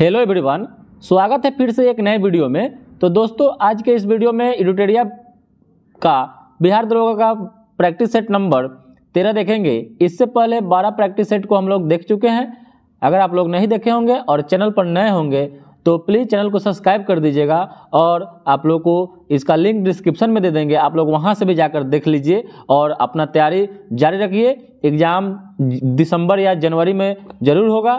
hello everyone स्वागत है फिर से एक नए वीडियो में तो दोस्तों आज के इस वीडियो में एडुटेरिया का बिहार दरोगा का प्रैक्टिस सेट नंबर तेरह देखेंगे इससे पहले बारह प्रैक्टिस सेट को हम लोग देख चुके हैं अगर आप लोग नहीं देखे होंगे और चैनल पर नए होंगे तो प्लीज़ चैनल को सब्सक्राइब कर दीजिएगा और आप लोग को इसका लिंक डिस्क्रिप्शन में दे देंगे आप लोग वहाँ से भी जाकर देख लीजिए और अपना तैयारी जारी रखिए एग्ज़ाम दिसंबर या जनवरी में ज़रूर होगा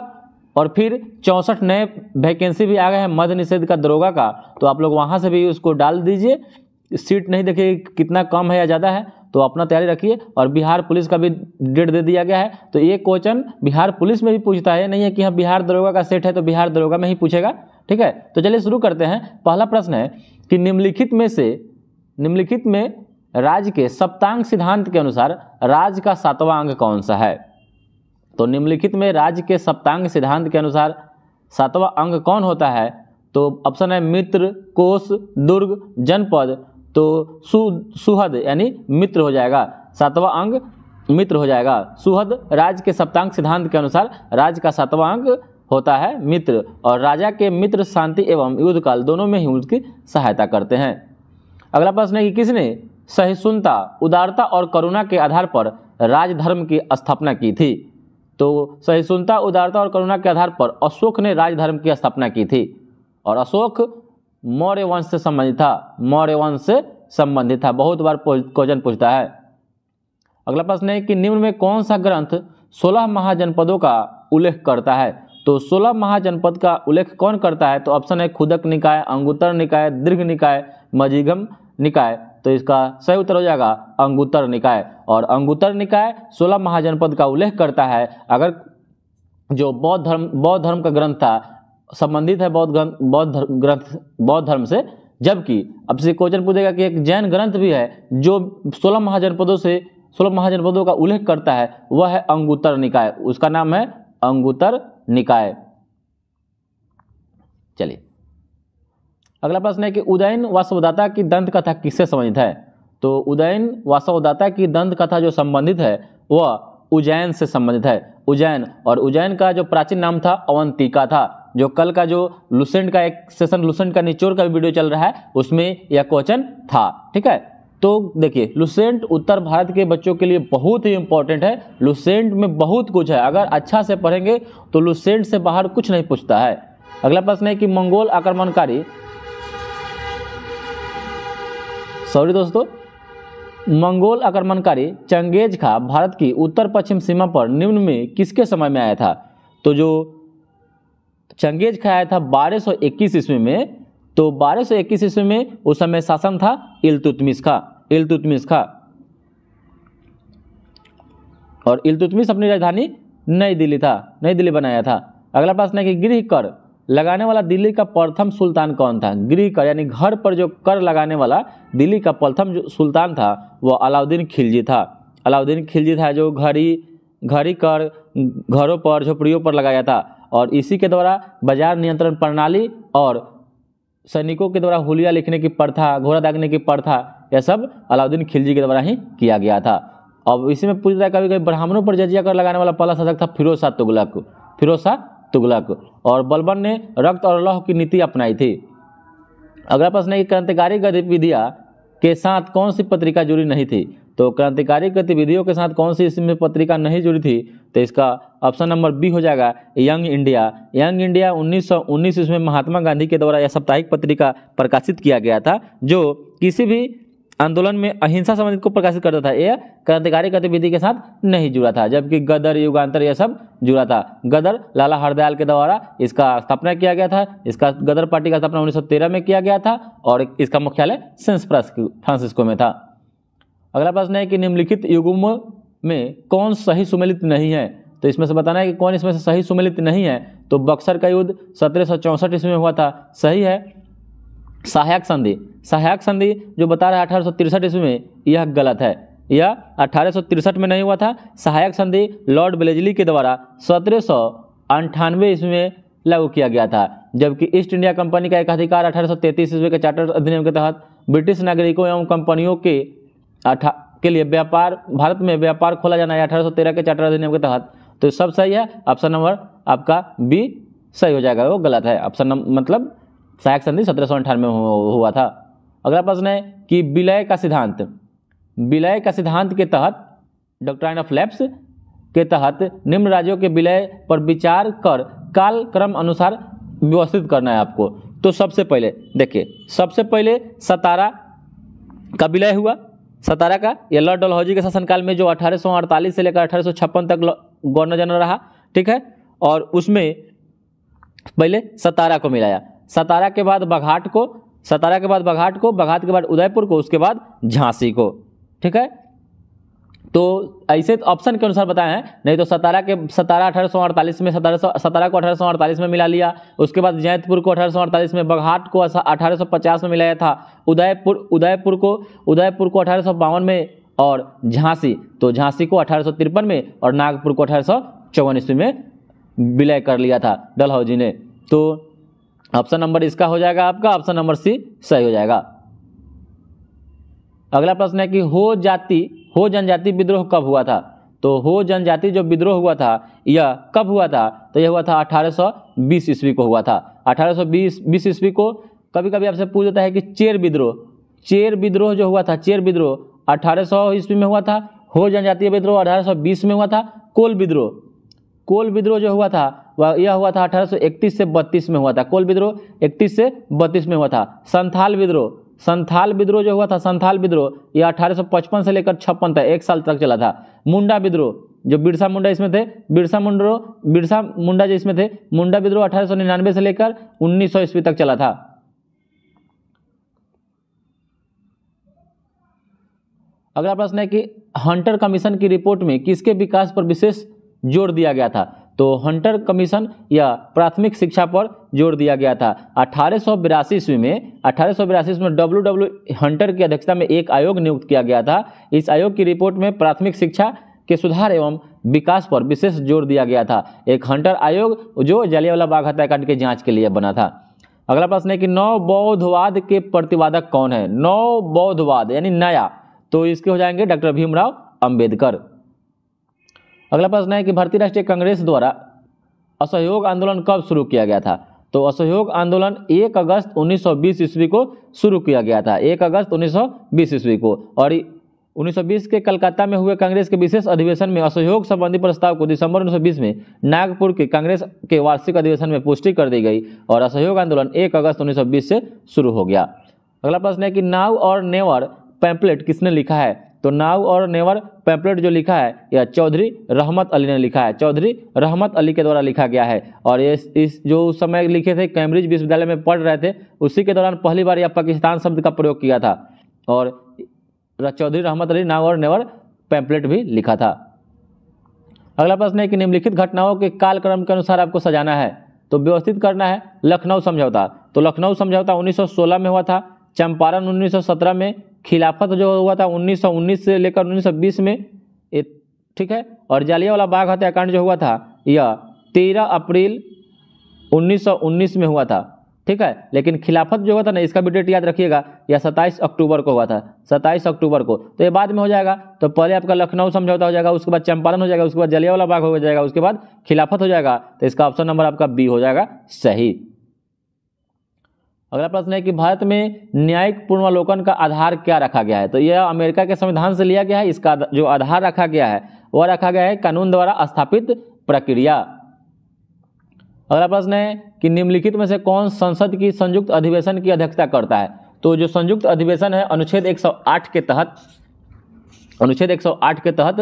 और फिर चौंसठ नए वैकेंसी भी आ गए हैं मध्य निषेध का दरोगा का तो आप लोग वहाँ से भी उसको डाल दीजिए सीट नहीं देखिए कितना कम है या ज़्यादा है तो अपना तैयारी रखिए और बिहार पुलिस का भी डेट दे दिया गया है तो ये क्वेश्चन बिहार पुलिस में भी पूछता है नहीं है कि हाँ बिहार दरोगा का सेट है तो बिहार दरोगा में ही पूछेगा ठीक है तो चलिए शुरू करते हैं पहला प्रश्न है कि निम्नलिखित में से निम्नलिखित में राज्य के सप्तांग सिद्धांत के अनुसार राज्य का सातवां अंग कौन सा है तो निम्नलिखित में राज्य के सप्तांग सिद्धांत के अनुसार सातवां अंग कौन होता है तो ऑप्शन है मित्र कोष दुर्ग जनपद तो सु सुहद यानी मित्र हो जाएगा सातवां अंग मित्र हो जाएगा सुहद राज्य के सप्तांग सिद्धांत के अनुसार राज्य का सातवां अंग होता है मित्र और राजा के मित्र शांति एवं युद्धकाल दोनों में ही उसकी सहायता करते हैं अगला प्रश्न है कि किसने सहिष्णुता उदारता और करुणा के आधार पर राजधर्म की स्थापना की थी तो सहिष्णुता उदारता और करुणा के आधार पर अशोक ने राजधर्म की स्थापना की थी और अशोक मौर्य वंश से संबंधित था मौर्य वंश से संबंधित था बहुत बार क्वेश्चन पूछता है अगला प्रश्न है कि निम्न में कौन सा ग्रंथ सोलह महाजनपदों का उल्लेख करता है तो सोलह महाजनपद का उल्लेख कौन करता है तो ऑप्शन है खुदक निकाय अंगुतर निकाय दीर्घ निकाय मजिगम निकाय तो इसका सही उत्तर हो जाएगा अंगुतर निकाय और अंगुतर निकाय सोलह महाजनपद का उल्लेख करता है अगर जो बौद्ध धर्म बौद्ध धर्म का ग्रंथ था संबंधित है बौद्ध ग्रंथ बौद्ध ग्रंथ बौद्ध धर्म से जबकि अब से क्वेश्चन पूछेगा कि एक जैन ग्रंथ भी है जो सोलह महाजनपदों से सोलह महाजनपदों का उल्लेख करता है वह है अंगुतर निकाय उसका नाम है अंगुतर निकाय चलिए अगला प्रश्न है कि उदयन वासवदाता की दंत कथा किससे संबंधित है तो उदयन वासवदाता की दंत कथा जो संबंधित है वह उज्जैन से संबंधित है उज्जैन और उज्जैन का जो प्राचीन नाम था अवंतिका था जो कल का जो लुसेंट का एक सेशन लुसेंट का निचोर का वीडियो चल रहा है उसमें यह क्वेश्चन था ठीक है तो देखिए लुसेंट उत्तर भारत के बच्चों के लिए बहुत ही इंपॉर्टेंट है लुसेंट में बहुत कुछ है अगर अच्छा से पढ़ेंगे तो लुसेंट से बाहर कुछ नहीं पूछता है अगला प्रश्न है कि मंगोल आक्रमणकारी सॉरी दोस्तों मंगोल आक्रमणकारी चंगेज खा भारत की उत्तर पश्चिम सीमा पर निम्न में किसके समय में आया था तो जो चंगेज खा आया था 1221 ईस्वी में तो 1221 ईस्वी में उस समय शासन था इलतुतमिस खा इलतुतमिस खा और इलतुतमिस अपनी राजधानी नई दिल्ली था नई दिल्ली बनाया था अगला प्रश्न है कि गृह कर लगाने वाला दिल्ली का प्रथम सुल्तान कौन था गृह कर यानी घर पर जो कर लगाने वाला दिल्ली का प्रथम जो सुल्तान था वो अलाउद्दीन खिलजी था अलाउद्दीन खिलजी था जो घड़ी घड़ी कर घरों पर झोपड़ियों पर लगाया था और इसी के द्वारा बाजार नियंत्रण प्रणाली और सैनिकों के द्वारा होलिया लिखने की प्रथा घोड़ा दागने की प्रथा यह सब अलाउद्दीन खिलजी के द्वारा ही किया गया था अब इसी में पूछता है कभी कभी ब्राह्मणों पर जजिया कर लगाने वाला पहला शासक था फिरोज शाह तुगलक फिरोज शाह तुगलक और बलबन ने रक्त और लौह की नीति अपनाई थी अगला प्रश्न है कि क्रांतिकारी गतिविधियाँ के साथ कौन सी पत्रिका जुड़ी नहीं थी तो क्रांतिकारी गतिविधियों के साथ कौन सी इसमें पत्रिका नहीं जुड़ी थी तो इसका ऑप्शन नंबर बी हो जाएगा यंग इंडिया यंग इंडिया 1919 में महात्मा गांधी के द्वारा यह साप्ताहिक पत्रिका प्रकाशित किया गया था जो किसी भी आंदोलन में अहिंसा संबंधित को प्रकाशित करता था यह क्रांतिकारी गतिविधि के साथ नहीं जुड़ा था जबकि गदर युगांतर यह सब जुड़ा था गदर लाला हरदयाल के द्वारा इसका स्थापना किया गया था इसका गदर पार्टी का स्थापना 1913 में किया गया था और इसका मुख्यालय सेंस फ्रांसिस्को में था अगला प्रश्न है कि निम्नलिखित युगम में कौन सही सुमिलित नहीं है तो इसमें से बताना है कि कौन इसमें से सही सुमिलित नहीं है तो बक्सर का युद्ध सत्रह ईस्वी में हुआ था सही है सहायक संधि सहायक संधि जो बता रहा है अठारह ईस्वी में यह गलत है यह अठारह में नहीं हुआ था सहायक संधि लॉर्ड ब्लेजली के द्वारा सत्रह सौ अंठानवे ईस्वी में लागू किया गया था जबकि ईस्ट इंडिया कंपनी का एक अधिकार अठारह सौ ईस्वी के चार्टर अधिनियम के तहत ब्रिटिश नागरिकों एवं कंपनियों के अठा के लिए व्यापार भारत में व्यापार खोला जाना है अठारह के चार्टर अधिनियम के तहत तो सब सही है ऑप्शन नंबर आपका बी सही हो जाएगा वो गलत है ऑप्शन नंबर मतलब सहायक संधि सत्रह सौ अंठानवे हुआ था अगला प्रश्न है कि विलय का सिद्धांत विलय का सिद्धांत के तहत डॉक्ट्राइन ऑफ लैप्स के तहत निम्न राज्यों के विलय पर विचार कर काल क्रम अनुसार व्यवस्थित करना है आपको तो सबसे पहले देखिए सबसे पहले सतारा का विलय हुआ सतारा का यह लॉर्ड डलहौजी के शासनकाल में जो 1848 से लेकर 1856 तक गवर्नर जनरल रहा ठीक है और उसमें पहले सतारा को मिलाया सतारा के बाद बघाट को सतारा के बाद बघाट को बघाट के बाद उदयपुर को उसके बाद झांसी को ठीक है तो ऐसे ऑप्शन के अनुसार बताए हैं नहीं तो सतारा के सतारा अठारह में सतारह सतारा को अठारह में मिला लिया उसके बाद जैतपुर को अठारह में बघाट को अठारह में मिलाया था उदयपुर उदयपुर को उदयपुर को अठारह में और झांसी तो झांसी को अठारह में और नागपुर को अठारह ईस्वी में विलय कर लिया था डलहौजी ने तो ऑप्शन नंबर इसका हो जाएगा आपका ऑप्शन नंबर सी सही हो जाएगा अगला प्रश्न है कि हो जाति हो जनजाति विद्रोह कब हुआ था तो हो जनजाति जो विद्रोह हुआ था यह कब हुआ था तो यह हुआ था 1820 ईस्वी को हुआ था 1820 बीस ईस्वी को कभी कभी आपसे पूछ जाता है कि चेर विद्रोह चेर विद्रोह जो हुआ था चेर विद्रोह 1800 ईस्वी में हुआ था हो जनजातीय विद्रोह 1820 में हुआ था कोल विद्रोह कोल विद्रोह जो हुआ था वह यह हुआ था 1831 से 32 में हुआ था कोल विद्रोह 31 से 32 में हुआ था संथाल विद्रोह संथाल विद्रोह जो हुआ था संथाल विद्रोह यह 1855 से लेकर छप्पन तक एक साल तक चला था मुंडा विद्रोह जो बिरसा मुंडा इसमें थे बिरसा मुंडो बिरसा मुंडा जो इसमें थे मुंडा विद्रोह अठारह से लेकर उन्नीस सौ ईस्वी तक चला था अगला प्रश्न है कि हंटर कमीशन की रिपोर्ट में किसके विकास पर विशेष जोर दिया गया था तो हंटर कमीशन या प्राथमिक शिक्षा पर जोर दिया गया था अठारह सौ बिरासी ईस्वी में अठारह सौ बिरासी ईस्वी में डब्ल्यू डब्ल्यू e हंटर की अध्यक्षता में एक आयोग नियुक्त किया गया था इस आयोग की रिपोर्ट में प्राथमिक शिक्षा के सुधार एवं विकास पर विशेष जोर दिया गया था एक हंटर आयोग जो जलियावाला बाग हत्याकांड की जाँच के लिए बना था अगला प्रश्न है कि नौ बौद्धवाद के प्रतिवादक कौन है नौ बौद्धवाद यानी नया तो इसके हो जाएंगे डॉक्टर भीमराव अंबेडकर अगला प्रश्न है कि भारतीय राष्ट्रीय कांग्रेस द्वारा असहयोग आंदोलन कब शुरू किया गया था तो असहयोग आंदोलन 1 अगस्त 1920 ईस्वी को शुरू किया गया था 1 अगस्त 1920 ईस्वी को और 1920 के कलकत्ता में हुए कांग्रेस के विशेष अधिवेशन में असहयोग संबंधी प्रस्ताव को दिसंबर 1920 में नागपुर के कांग्रेस के वार्षिक अधिवेशन में पुष्टि कर दी गई और असहयोग आंदोलन 1 अगस्त 1920 से शुरू हो गया अगला प्रश्न है कि नाव और नेवर पैम्पलेट किसने लिखा है तो नाउ और नेवर पैम्पलेट जो लिखा है यह चौधरी रहमत अली ने लिखा है चौधरी रहमत अली के द्वारा लिखा गया है और ये इस जो उस समय लिखे थे कैम्ब्रिज विश्वविद्यालय में पढ़ रहे थे उसी के दौरान पहली बार यह पाकिस्तान शब्द का प्रयोग किया था और Chaudhary Rahmat Ali now or never pamphlet भी लिखा था अगला प्रश्न है कि निम्नलिखित घटनाओं के कालक्रम के अनुसार आपको सजाना है तो व्यवस्थित करना है लखनऊ समझौता तो लखनऊ समझौता 1916 में हुआ था चंपारण 1917 में खिलाफत जो हुआ था 1919 से लेकर 1920 में ठीक है और जालियावाला बाग हत्याकांड जो हुआ था यह 13 अप्रैल 1919 में हुआ था ठीक है लेकिन खिलाफत जो हुआ था ना इसका भी डेट याद रखिएगा या 27 अक्टूबर को हुआ था 27 अक्टूबर को तो ये बाद में हो जाएगा तो पहले आपका लखनऊ समझौता हो जाएगा उसके बाद चंपारण हो जाएगा उसके बाद जलियावाला बाग हो जाएगा उसके बाद खिलाफत हो जाएगा तो इसका ऑप्शन नंबर आपका बी हो जाएगा सही अगला प्रश्न है कि भारत में न्यायिक पूर्वालोकन का आधार क्या रखा गया है तो यह अमेरिका के संविधान से लिया गया है इसका जो आधार रखा गया है वह रखा गया है कानून द्वारा स्थापित प्रक्रिया अगला प्रश्न है कि निम्नलिखित में से कौन संसद की संयुक्त अधिवेशन की अध्यक्षता करता है तो जो संयुक्त अधिवेशन है अनुच्छेद 108 के तहत अनुच्छेद 108 के तहत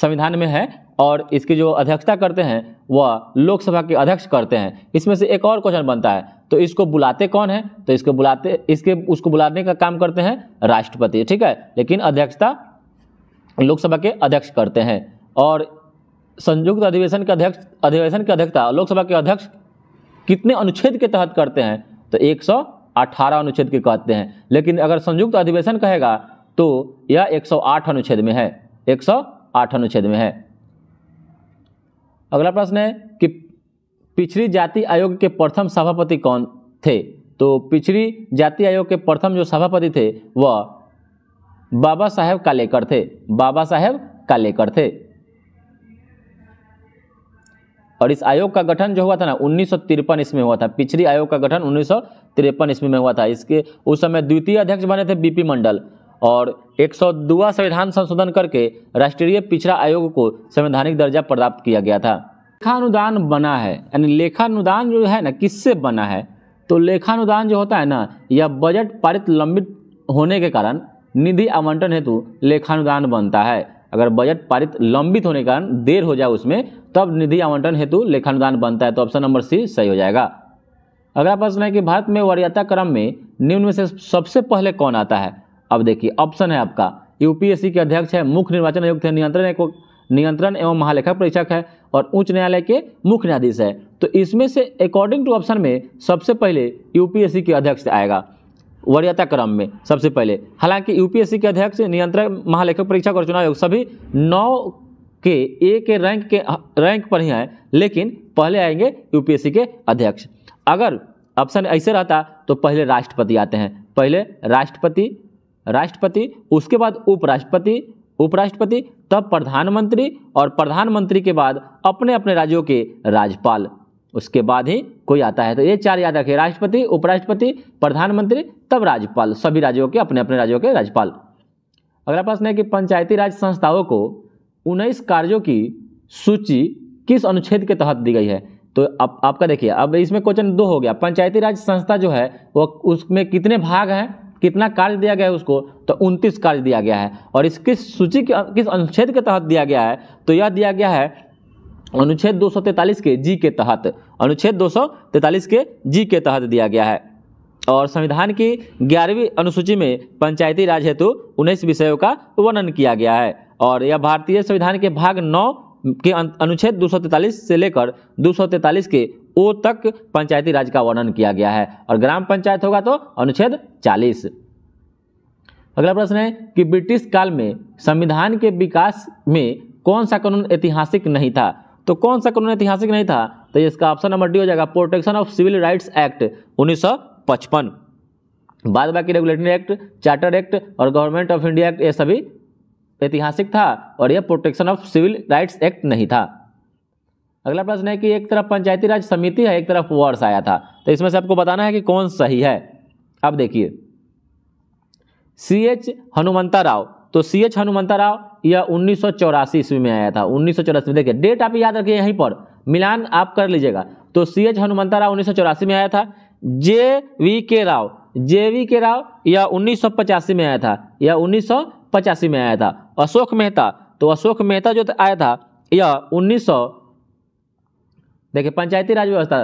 संविधान में है और इसकी जो अध्यक्षता करते हैं वह लोकसभा के अध्यक्ष करते हैं इसमें से एक और क्वेश्चन बनता है तो इसको बुलाते कौन है तो इसको बुलाते इसके उसको बुलाने का काम करते हैं राष्ट्रपति ठीक है लेकिन अध्यक्षता लोकसभा के अध्यक्ष करते हैं और संयुक्त अधिवेशन के अध्यक्ष अधिवेशन के अध्यक्षता लोकसभा के अध्यक्ष कितने अनुच्छेद के तहत करते हैं तो एक अनुच्छेद के कहते हैं लेकिन अगर संयुक्त अधिवेशन कहेगा तो यह 108 अनुच्छेद में है 100 आठ अनुच्छेद में है अगला प्रश्न है कि पिछड़ी जाति आयोग के प्रथम सभापति कौन थे तो पिछड़ी जाति आयोग के प्रथम जो सभापति थे वह बाबा साहेब कालेकर थे बाबा साहेब कालेकर थे और इस आयोग का गठन जो हुआ था ना उन्नीस सौ ईस्वी में हुआ था पिछड़ी आयोग का गठन उन्नीस सौ ईस्वी में हुआ था इसके उस समय द्वितीय अध्यक्ष बने थे बीपी मंडल और एक सौ दुआ संविधान संशोधन करके राष्ट्रीय पिछड़ा आयोग को संवैधानिक दर्जा प्राप्त किया गया था लेखानुदान बना है यानी लेखानुदान जो है ना किससे बना है तो लेखानुदान जो होता है ना यह बजट पारित लंबित होने के कारण निधि आवंटन हेतु लेखानुदान बनता है अगर बजट पारित लंबित होने के कारण देर हो जाए उसमें तब निधि आवंटन हेतु लेखानुदान बनता है तो ऑप्शन नंबर सी सही हो जाएगा अगला प्रश्न है कि भारत में वरीयता क्रम में निम्न में से सबसे पहले कौन आता है अब देखिए ऑप्शन है आपका यूपीएससी के अध्यक्ष है मुख्य निर्वाचन आयुक्त है नियंत्रण नियंत्रण एवं महालेखा परीक्षक है और उच्च न्यायालय के मुख्य न्यायाधीश है तो इसमें से अकॉर्डिंग टू ऑप्शन में सबसे पहले यूपीएससी के अध्यक्ष आएगा वरीयता क्रम में सबसे पहले हालांकि यूपीएससी के अध्यक्ष नियंत्रण महालेखक परीक्षक और चुनाव आयोग सभी नौ के ए के रैंक के रैंक पर ही हैं लेकिन पहले आएंगे यूपीएससी के अध्यक्ष अगर ऑप्शन ऐसे रहता तो पहले राष्ट्रपति आते हैं पहले राष्ट्रपति राष्ट्रपति उसके बाद उपराष्ट्रपति उपराष्ट्रपति तब प्रधानमंत्री और प्रधानमंत्री के बाद अपने अपने राज्यों के राज्यपाल उसके बाद ही कोई आता है तो ये चार याद रखिए राष्ट्रपति उपराष्ट्रपति प्रधानमंत्री तब राज्यपाल सभी राज्यों के अपने अपने राज्यों के राज्यपाल अगला प्रश्न है कि पंचायती राज संस्थाओं को उन्नीस कार्यों की सूची किस अनुच्छेद के तहत दी गई है तो आप, आपका देखिए अब इसमें क्वेश्चन दो हो गया पंचायती राज संस्था जो है वो उसमें कितने भाग हैं कितना कार्य दिया गया है उसको तो उनतीस कार्य दिया गया है और इस किस सूची के किस अनुच्छेद के तहत दिया गया है तो यह दिया गया है अनुच्छेद 243 के जी के तहत अनुच्छेद 243 के जी के तहत दिया गया है और संविधान की ग्यारहवीं अनुसूची में पंचायती राज हेतु उन्नीस विषयों का वर्णन किया गया है और यह भारतीय संविधान के भाग नौ के अनुच्छेद 243 से लेकर 243 के ओ तक पंचायती राज का वर्णन किया गया है और ग्राम पंचायत होगा तो अनुच्छेद चालीस अगला प्रश्न है कि ब्रिटिश काल में संविधान के विकास में कौन सा कानून ऐतिहासिक नहीं था तो कौन सा कानून ऐतिहासिक नहीं था तो इसका ऑप्शन नंबर डी हो जाएगा protection of civil rights act 1955 बाद बाकी रेगुलेटरी एक्ट चार्टर एक्ट और गवर्नमेंट ऑफ इंडिया एक्ट ये सभी ऐतिहासिक था और यह protection of civil rights act नहीं था अगला प्रश्न है कि एक तरफ पंचायती राज समिति है एक तरफ वर्ष आया था तो इसमें से आपको बताना है कि कौन सही है अब देखिए सी एच हनुमंता राव तो सी एच हनुमंता राव यह उन्नीस ईस्वी में आया था उन्नीस में देखिए डेट आप याद रखिए यहीं पर मिलान आप कर लीजिएगा तो सी एच हनुमंता राव उन्नीस में आया था जे वी के राव जे वी के राव यह उन्नीस में आया था यह उन्नीस में आया था अशोक मेहता तो अशोक मेहता जो आया था यह उन्नीस सौ देखिए पंचायती राज व्यवस्था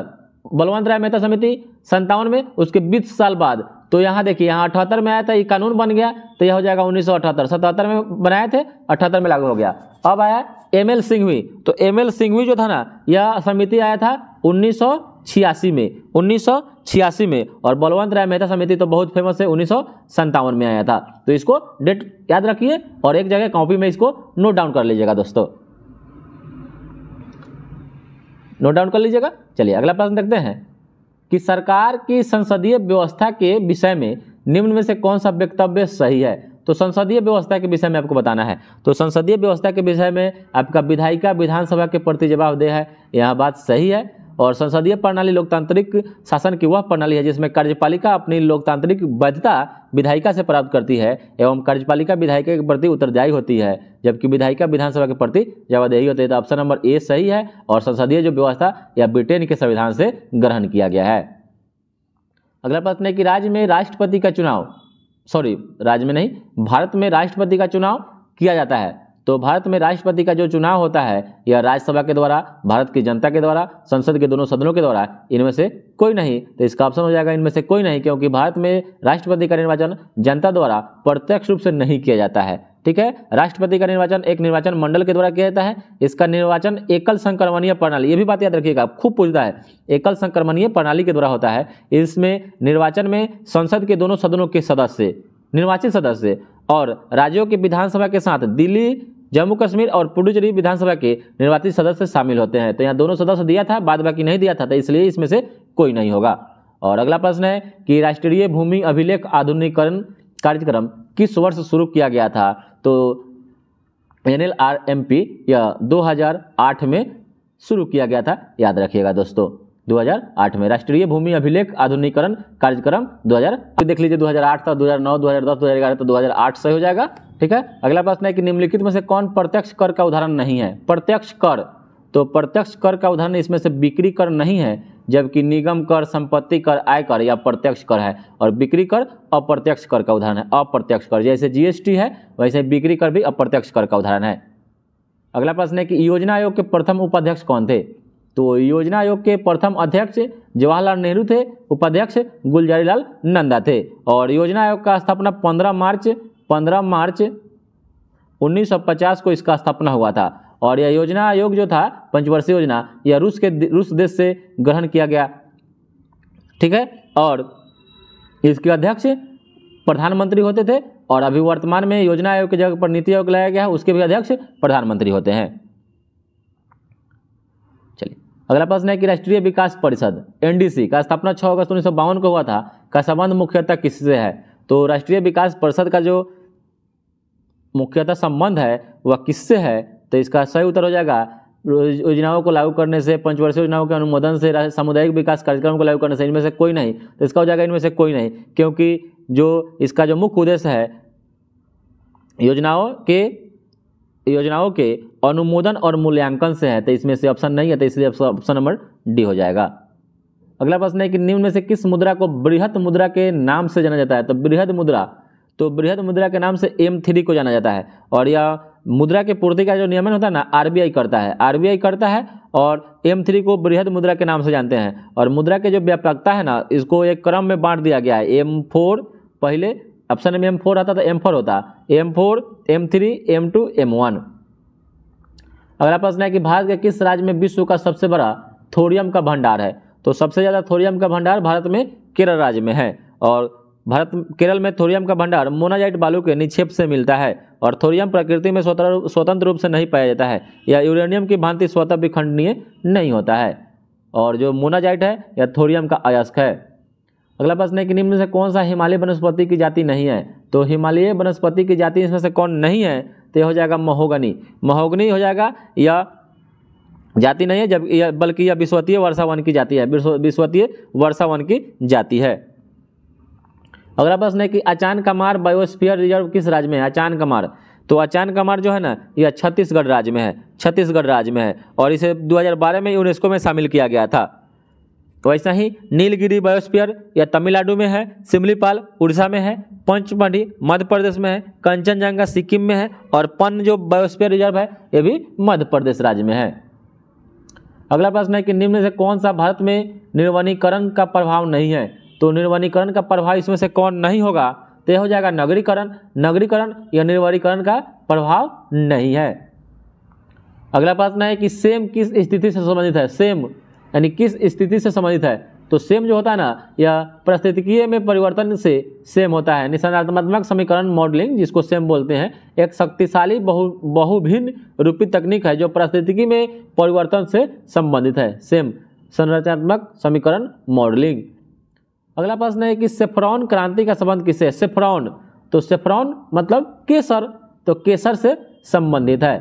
बलवंत राय मेहता समिति संतावन में उसके बीस साल बाद तो यहाँ देखिए यहाँ अठहत्तर में आया था ये कानून बन गया तो यह हो जाएगा उन्नीस सौ अठहत्तर सतहत्तर में बनाए थे अठहत्तर में लागू हो गया अब आया एम एल सिंघवी तो एम एल सिंघवी जो था ना यह समिति आया था उन्नीस सौ छियासी में उन्नीस सौ छियासी में और बलवंत राय मेहता समिति तो बहुत फेमस है उन्नीस में आया था तो इसको डेट याद रखिए और एक जगह कॉपी में इसको नोट डाउन कर लीजिएगा दोस्तों नोट डाउन कर लीजिएगा चलिए अगला प्रश्न देखते हैं कि सरकार की संसदीय व्यवस्था के विषय में निम्न में से कौन सा वक्तव्य सही है तो संसदीय व्यवस्था के विषय में आपको बताना है तो संसदीय व्यवस्था के विषय में आपका विधायिका विधानसभा के प्रति जवाबदेह है यह बात सही है और संसदीय प्रणाली लोकतांत्रिक शासन की वह प्रणाली है जिसमें कार्यपालिका अपनी लोकतांत्रिक वैधता विधायिका से प्राप्त करती है एवं कार्यपालिका विधायिका के प्रति उत्तरदायी होती है जबकि विधायिका विधानसभा के प्रति जवाबदेही होती है तो ऑप्शन नंबर ए सही है और संसदीय जो व्यवस्था यह ब्रिटेन के संविधान से ग्रहण किया गया है अगला प्रश्न है कि राज्य में राष्ट्रपति का चुनाव सॉरी राज्य में नहीं भारत में राष्ट्रपति का चुनाव किया जाता है तो भारत में राष्ट्रपति का जो चुनाव होता है यह राज्यसभा के द्वारा भारत की जनता के द्वारा संसद के दोनों सदनों के द्वारा इनमें से कोई नहीं तो इसका ऑप्शन हो जाएगा इनमें से कोई नहीं क्योंकि भारत में राष्ट्रपति का निर्वाचन जनता द्वारा प्रत्यक्ष रूप से नहीं किया जाता है ठीक है राष्ट्रपति का निर्वाचन एक निर्वाचन मंडल के द्वारा किया जाता है इसका निर्वाचन एकल संक्रमणीय प्रणाली ये भी बात याद रखिएगा खूब पूछता है एकल संक्रमणीय प्रणाली के द्वारा होता है इसमें निर्वाचन में संसद के दोनों सदनों के सदस्य निर्वाचित सदस्य और राज्यों के विधानसभा के साथ दिल्ली जम्मू कश्मीर और पुडुचेरी विधानसभा के निर्वाचित सदस्य शामिल होते हैं तो यहाँ दोनों सदस्य दिया था बाद बाकी नहीं दिया था तो इसलिए इसमें से कोई नहीं होगा और अगला प्रश्न है कि राष्ट्रीय भूमि अभिलेख आधुनिकरण कार्यक्रम किस वर्ष शुरू किया गया था तो N L R M P यह आठ में शुरू किया गया था याद रखिएगा दोस्तों 2008 में राष्ट्रीय भूमि अभिलेख आधुनिकरण कार्यक्रम 2000 तो देख लीजिए 2008 था 2009 2010 2011 तो 2008 से हो जाएगा ठीक है अगला प्रश्न है कि निम्नलिखित में से कौन प्रत्यक्ष कर का उदाहरण नहीं है प्रत्यक्ष कर तो प्रत्यक्ष कर का उदाहरण इसमें से बिक्री कर नहीं है जबकि निगम कर संपत्ति कर आयकर या प्रत्यक्ष कर है और बिक्री कर अप्रत्यक्ष कर का उदाहरण है अप्रत्यक्ष कर जैसे जीएसटी है वैसे बिक्री कर भी अप्रत्यक्ष कर का उदाहरण है अगला प्रश्न है कि योजना आयोग के प्रथम उपाध्यक्ष कौन थे तो योजना आयोग के प्रथम अध्यक्ष जवाहरलाल नेहरू थे उपाध्यक्ष गुलजारी लाल नंदा थे और योजना आयोग का स्थापना 15 मार्च 15 मार्च 1950 को इसका स्थापना हुआ था और यह योजना आयोग जो था पंचवर्षीय योजना यह रूस के रूस देश से ग्रहण किया गया ठीक है और इसके अध्यक्ष प्रधानमंत्री होते थे और अभी वर्तमान में योजना आयोग की जगह पर नीति आयोग लाया गया है उसके भी अध्यक्ष प्रधानमंत्री होते हैं अगला प्रश्न है कि राष्ट्रीय विकास परिषद एनडीसी का स्थापना छः अगस्त उन्नीस को हुआ था का संबंध मुख्यतः किससे है तो राष्ट्रीय विकास परिषद का जो मुख्यतः संबंध है वह किससे है तो इसका सही उत्तर हो जाएगा योजनाओं को लागू करने से पंचवर्षीय योजनाओं के अनुमोदन से सामुदायिक विकास कार्यक्रम को लागू करने से इनमें से कोई नहीं तो इसका हो जाएगा इनमें से कोई नहीं क्योंकि जो इसका जो मुख्य उद्देश्य है योजनाओं के योजनाओं के अनुमोदन और मूल्यांकन से है तो इसमें से ऑप्शन नहीं है तो इसलिए ऑप्शन नंबर डी हो जाएगा अगला प्रश्न है कि निम्न में से किस मुद्रा को बृहद मुद्रा के नाम से जाना जाता है तो बृहद मुद्रा तो बृहद मुद्रा के नाम से एम थ्री को जाना जाता है और यह मुद्रा के पूर्ति का जो नियमन होता है ना आरबीआई करता है आरबीआई करता है और एम थ्री को बृहद मुद्रा के नाम से जानते हैं और मुद्रा के जो व्यापकता है ना इसको एक क्रम में बांट दिया गया है एम फोर पहले ऑप्शन में एम फोर आता तो एम फोर होता M four M three M two M one अगला प्रश्न है कि भारत के किस राज्य में विश्व का सबसे बड़ा थोरियम का भंडार है तो सबसे ज़्यादा थोरियम का भंडार भारत में केरल राज्य में है और भारत केरल में थोरियम का भंडार मोनाजाइट बालू के निक्षेप से मिलता है और थोरियम प्रकृति में स्वतंत्र स्वतंत्र रूप से नहीं पाया जाता है या यूरेनियम की भांति स्वतः विखंडनीय नहीं होता है और जो मोनाजाइट है यह थोरियम का अयस्क है अगला प्रश्न है कि निम्न से कौन सा हिमालय वनस्पति की जाति नहीं है तो हिमालय वनस्पति की जाति इसमें से कौन नहीं है तो यह हो जाएगा महोगनी महोगनी हो जाएगा या जाति नहीं है जब यह बल्कि यह विश्वतीय वर्षावन की जाति है विश्वतीय वर्षावन की जाति है अगला प्रश्न है कि अचान कमार बायोस्फीयर रिजर्व किस राज्य में है अचान कमार तो अचान कमार जो है ना यह छत्तीसगढ़ राज्य में है छत्तीसगढ़ राज्य में है और इसे 2012 में यूनेस्को में शामिल किया गया था वैसा तो ही नीलगिरी बायोस्फीयर या तमिलनाडु में है सिमलीपाल उड़ीसा में है पंचमढ़ी मध्य प्रदेश में है कंचनजंगा सिक्किम में है और पन जो बायोस्फीयर रिजर्व है ये भी मध्य प्रदेश राज्य में है अगला प्रश्न है कि निम्न से कौन सा भारत में निर्वनीकरण का प्रभाव नहीं है तो निर्वनीकरण का प्रभाव इसमें से कौन नहीं होगा तो यह हो जाएगा नगरीकरण नगरीकरण या निर्वनीकरण का प्रभाव नहीं है अगला प्रश्न है कि सेम किस स्थिति से संबंधित है सेम यानी किस स्थिति से संबंधित है तो सेम जो होता है ना यह परिस्थितिकीय में परिवर्तन से सेम होता है निशनात्मक समीकरण मॉडलिंग जिसको सेम बोलते हैं एक शक्तिशाली बहु बहुभिन्न रूपी तकनीक है जो परिस्थितिकी में परिवर्तन से संबंधित है सेम संरचनात्मक समीकरण मॉडलिंग अगला प्रश्न है कि सेफ्रॉन क्रांति का संबंध किससे सेफ्रॉन तो सेफ्रॉन मतलब केसर तो केसर से संबंधित है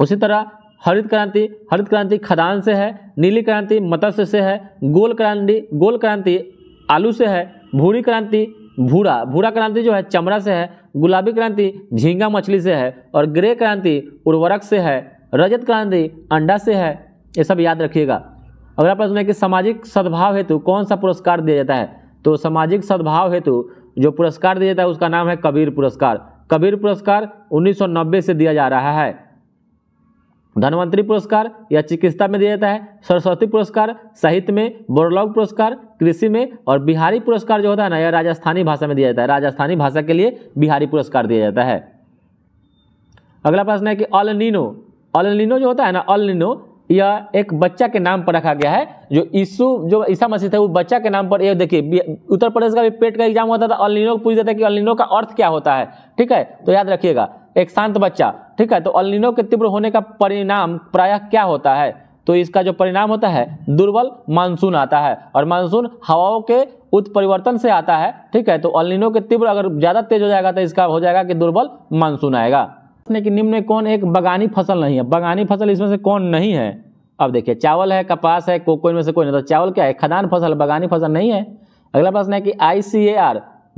उसी तरह हरित क्रांति हरित क्रांति खदान से है नीली क्रांति मत्स्य से है गोल क्रांति गोल क्रांति आलू से है भूरी क्रांति भूरा भूरा क्रांति जो है चमड़ा से है गुलाबी क्रांति झींगा मछली से है और ग्रे क्रांति उर्वरक से है रजत क्रांति अंडा से है ये सब याद रखिएगा अगला प्रश्न है कि सामाजिक सद्भाव हेतु कौन सा पुरस्कार दिया जाता है तो सामाजिक सद्भाव हेतु जो पुरस्कार दिया जाता है उसका नाम है कबीर पुरस्कार कबीर पुरस्कार 1990 से दिया जा रहा है धनवंतरी पुरस्कार या चिकित्सा में दिया जाता है सरस्वती पुरस्कार साहित्य में बोरलॉग पुरस्कार कृषि में और बिहारी पुरस्कार जो होता है ना यह राजस्थानी भाषा में दिया जाता है राजस्थानी भाषा के लिए बिहारी पुरस्कार दिया जाता है अगला प्रश्न है कि अलनिनो अलनिनो जो होता है ना अलनिनो यह एक बच्चा के नाम पर रखा गया है जो ईसु जो ईसा मसीह थे वो बच्चा के नाम पर ये देखिए उत्तर प्रदेश का भी पेट का एग्जाम होता था अलिनो पूछ देता है कि अलिनो का अर्थ क्या होता है ठीक है तो याद रखिएगा एक शांत बच्चा ठीक है तो अलिनो के तीव्र होने का परिणाम प्रायः क्या होता है तो इसका जो परिणाम होता है दुर्बल मानसून आता है और मानसून हवाओं के उत्परिवर्तन से आता है ठीक है तो अलिनो के तीव्र अगर ज़्यादा तेज हो जाएगा तो इसका हो जाएगा कि दुर्बल मानसून आएगा कि निम्न कौन एक बगानी फसल नहीं है बगानी फसल इसमें से कौन नहीं है अब देखिए चावल है कपास है कोको इनमें से कोई नहीं तो चावल क्या है खदान फसल बगानी फसल नहीं है अगला प्रश्न है कि आई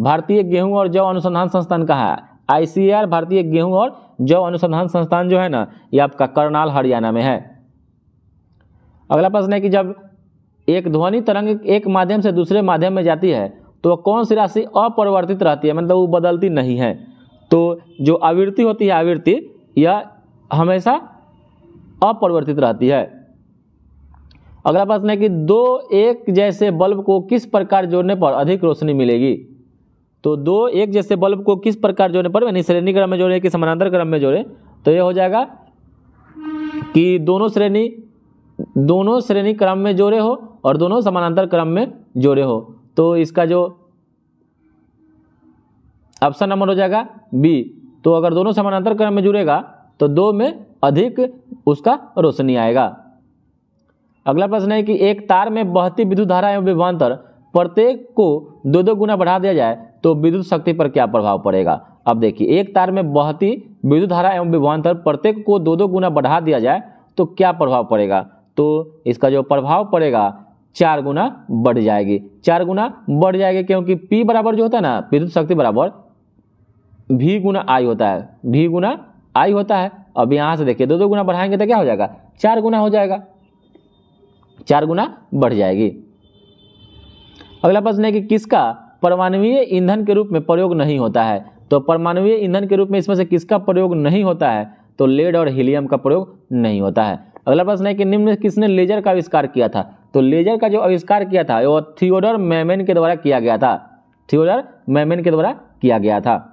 भारतीय गेहूं और जौ अनुसंधान संस्थान कहाँ है आईसीएआर भारतीय गेहूं और जौ अनुसंधान संस्थान जो है ना ये आपका करनाल हरियाणा में है अगला प्रश्न है कि जब एक ध्वनि तरंग एक माध्यम से दूसरे माध्यम में जाती है तो कौन सी राशि अपरिवर्तित रहती है मतलब वो बदलती नहीं है तो जो आवृत्ति होती है आवृत्ति यह हमेशा अपरिवर्तित रहती है अगला प्रश्न है कि दो एक जैसे बल्ब को किस प्रकार जोड़ने पर अधिक रोशनी मिलेगी तो दो एक जैसे बल्ब को किस प्रकार जोड़ने पर यानी श्रेणी क्रम में जोड़े कि समानांतर क्रम में जोड़े तो यह हो जाएगा कि दोनों श्रेणी दोनों श्रेणी क्रम में जोड़े हो और दोनों समानांतर क्रम में जोड़े हो तो इसका जो ऑप्शन नंबर हो जाएगा बी तो अगर दोनों समानांतर क्रम में जुड़ेगा तो दो में अधिक उसका रोशनी आएगा अगला प्रश्न है कि एक तार में बहती विद्युत धारा एवं विभवान्तर प्रत्येक को दो दो गुना बढ़ा दिया जाए तो विद्युत शक्ति पर क्या प्रभाव पड़ेगा अब देखिए एक तार में बहती विद्युत धारा एवं विभवान्तर प्रत्येक को दो दो गुना बढ़ा दिया जाए तो क्या प्रभाव पड़ेगा तो इसका जो प्रभाव पड़ेगा चार गुना बढ़ जाएगी चार गुना बढ़ जाएगी क्योंकि P बराबर जो होता है ना विद्युत शक्ति बराबर V गुना आई होता है V गुना आई होता है अब यहाँ से देखिए दो दो गुना बढ़ाएंगे तो क्या हो जाएगा चार गुना हो जाएगा चार गुना बढ़ जाएगी अगला प्रश्न है कि किसका परमाणवीय ईंधन के रूप में प्रयोग नहीं होता है तो परमाणवीय ईंधन के रूप में इसमें से किसका प्रयोग नहीं होता है तो लेड और हीलियम का प्रयोग नहीं होता है अगला प्रश्न है कि निम्न किसने लेजर का आविष्कार किया था तो लेजर का जो आविष्कार किया था वो थियोडर मैमेन के द्वारा किया गया था थियोडर मैमेन के द्वारा किया गया था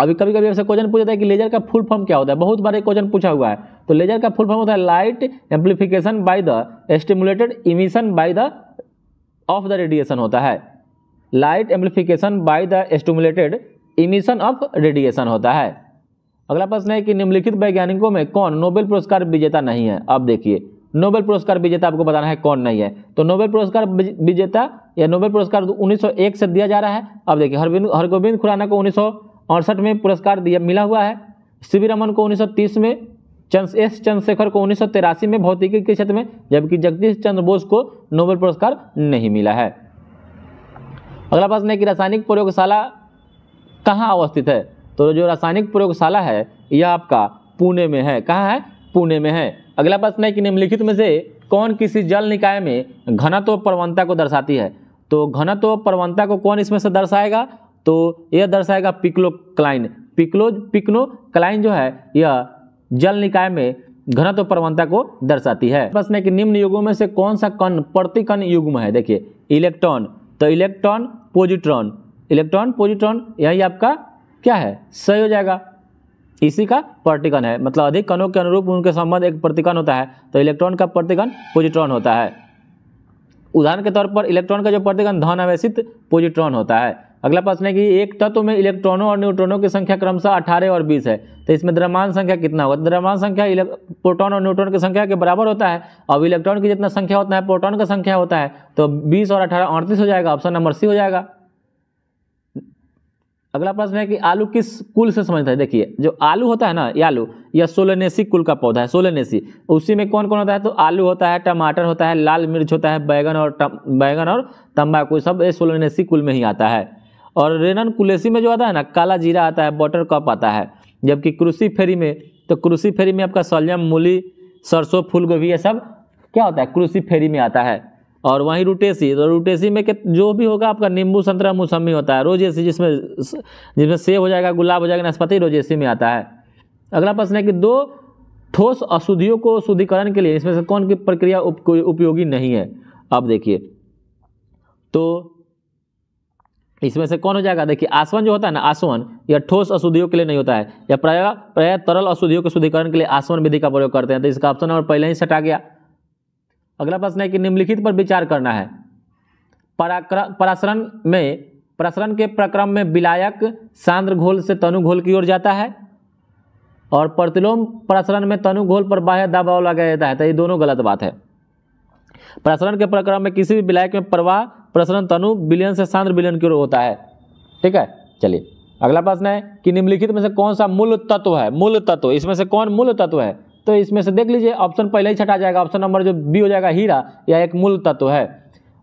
अभी कभी कभी आपसे क्वेश्चन पूछा था कि लेजर का फुल फॉर्म क्या होता है बहुत बार एक क्वेश्चन पूछा हुआ है तो लेजर का फुल फॉर्म होता है light amplification by the stimulated emission by the of the radiation होता है light amplification by the stimulated emission of radiation होता है अगला प्रश्न है कि निम्नलिखित वैज्ञानिकों में कौन नोबेल पुरस्कार विजेता नहीं है अब देखिए नोबेल पुरस्कार विजेता आपको बताना है कौन नहीं है तो नोबेल पुरस्कार विजेता या नोबेल पुरस्कार 1901 तो से दिया जा रहा है अब देखिए हरविंद हरगोविंद खुराना को उन्नीस में पुरस्कार दिया मिला हुआ है सी रमन को उन्नीस में चंद्र एस चंद्रशेखर को उन्नीस में भौतिकी के क्षेत्र में जबकि जगदीश चंद्र बोस को नोबेल पुरस्कार नहीं मिला है अगला प्रश्न है कि रासायनिक प्रयोगशाला कहाँ अवस्थित है तो जो रासायनिक प्रयोगशाला है यह आपका पुणे में है कहाँ है पुणे में है अगला प्रश्न है कि निम्नलिखित में से कौन किसी जल निकाय में घनत्व प्रवणता को दर्शाती है तो घनत्व प्रवणता को कौन इसमें से दर्शाएगा तो यह दर्शाएगा पिक्लो क्लाइन पिक्लो पिक्नो क्लाइन जो है यह जल निकाय में घनत्व प्रवणता को दर्शाती है प्रश्न है कि निम्न युगों में से कौन सा कण प्रतिकण युग्म है देखिए इलेक्ट्रॉन तो इलेक्ट्रॉन पोजिट्रॉन इलेक्ट्रॉन पोजिट्रॉन यही आपका क्या है सही हो जाएगा इसी का प्रतिकन है मतलब अधिक कणों के अनुरूप उनके संबंध एक प्रतिकन होता है तो इलेक्ट्रॉन का प्रतिकण पोजिट्रॉन होता है उदाहरण के तौर पर इलेक्ट्रॉन का जो प्रतिकण धन आवेशित पोजिट्रॉन होता है अगला प्रश्न है कि एक तत्व में इलेक्ट्रॉनों और न्यूट्रॉनों की संख्या क्रमशः अठारह और बीस है तो इसमें द्रव्यमान संख्या कितना होगा तो द्रव्यमान संख्या प्रोटॉन और न्यूट्रॉन की संख्या के बराबर होता है अब इलेक्ट्रॉन की जितना संख्या होता है प्रोटॉन का संख्या होता है तो बीस और अठारह अड़तीस हो जाएगा ऑप्शन नंबर सी हो जाएगा अगला प्रश्न है कि आलू किस कुल से संबंधित है देखिए जो आलू होता है ना ये आलू यह सोलनेसी कुल का पौधा है सोलनेसी उसी में कौन कौन होता है तो आलू होता है टमाटर होता है लाल मिर्च होता है बैगन और बैगन और तम्बाकू सब ये सोलनेसी कुल में ही आता है और रेनन कुलेसी में जो आता है ना काला जीरा आता है बॉटर कप आता है जबकि कृषि फेरी में तो कृषि फेरी में आपका सलजम मूली सरसों फूल गोभी ये सब क्या होता है कृषि फेरी में आता है और वहीं रूटेसी तो रूटेसी में जो भी होगा आपका नींबू संतरा मौसमी होता है रोजेसी जिसमें जिसमें सेब हो जाएगा गुलाब हो जाएगा नस्पति रोजेसी में आता है अगला प्रश्न है कि दो ठोस अशुद्धियों को शुद्धिकरण के लिए इसमें से कौन की प्रक्रिया उप, उपयोगी नहीं है आप देखिए तो इसमें से कौन हो जाएगा देखिए आसवन जो होता है ना आसवन यह ठोस अशुद्धियों के लिए नहीं होता है या प्राय प्राय तरल अशुद्धियों के शुद्धिकरण के लिए आसवन विधि का प्रयोग करते हैं तो इसका ऑप्शन नंबर पहले ही सटा गया अगला प्रश्न है कि निम्नलिखित पर विचार करना है परासरण में प्रसरण के प्रक्रम में विलायक सांद्र घोल से तनु घोल की ओर जाता है और प्रतिलोम प्रसरण में तनु घोल पर बाह्य दबाव लगाया जाता है तो ये दोनों गलत बात है प्रसरण के प्रक्रम में किसी भी विलायक में प्रवाह प्रसरण तनु बिलियन से सांद्र बिलियन की ओर होता है ठीक है चलिए अगला प्रश्न है कि निम्नलिखित में से कौन सा मूल तत्व है मूल तत्व इसमें से कौन मूल तत्व है तो इसमें से देख लीजिए ऑप्शन पहले ही छटा जाएगा ऑप्शन नंबर जो बी हो जाएगा हीरा या एक मूल तत्व है